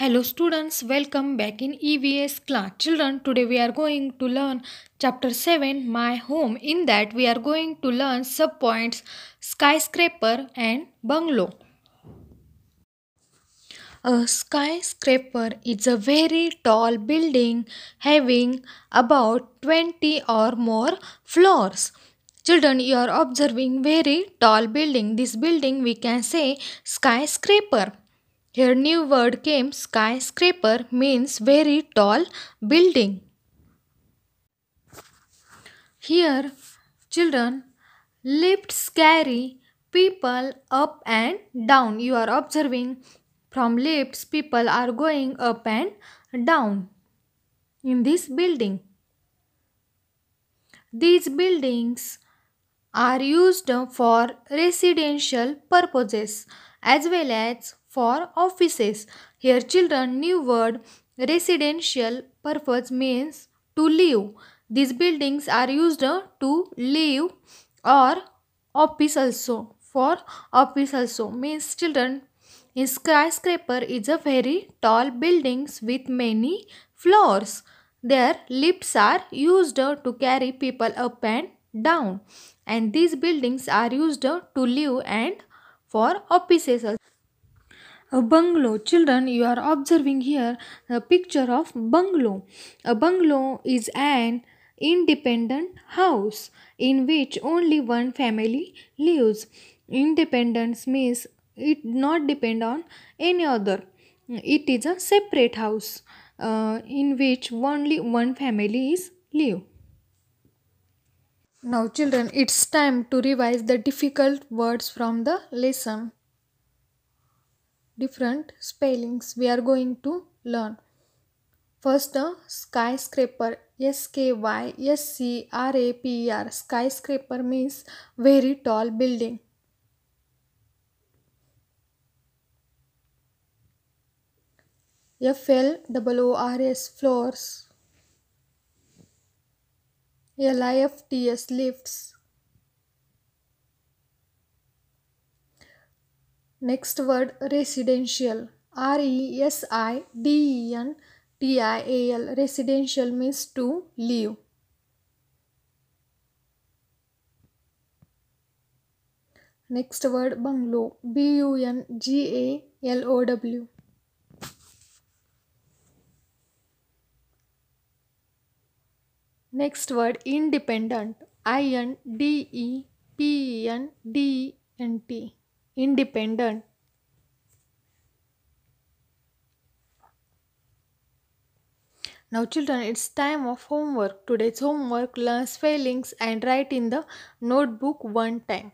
Hello students, welcome back in EVS class. Children, today we are going to learn chapter 7, My Home. In that we are going to learn subpoints, skyscraper and bungalow. A skyscraper is a very tall building having about 20 or more floors. Children, you are observing very tall building. This building we can say skyscraper here new word came skyscraper means very tall building. Here children lifts carry people up and down. You are observing from lifts people are going up and down in this building. These buildings are used for residential purposes as well as for offices. Here children new word residential purpose means to live. These buildings are used to live or office also for office also means children a skyscraper is a very tall buildings with many floors. Their lifts are used to carry people up and down and these buildings are used to live and for offices a bungalow children you are observing here a picture of bungalow a bungalow is an independent house in which only one family lives independence means it not depend on any other it is a separate house uh, in which only one family is live now children it's time to revise the difficult words from the lesson different spellings we are going to learn. First, the skyscraper. S K Y S C R A P E R. Skyscraper means very tall building. F L O R S floors. L I F T S lifts. Next word residential. R E S I D E N T I A L. Residential means to live. Next word bungalow. B U N G A L O W. Next word independent. I N D E P E N D E N T independent Now, children, it's time of homework. Today's homework learn spellings and write in the notebook one time.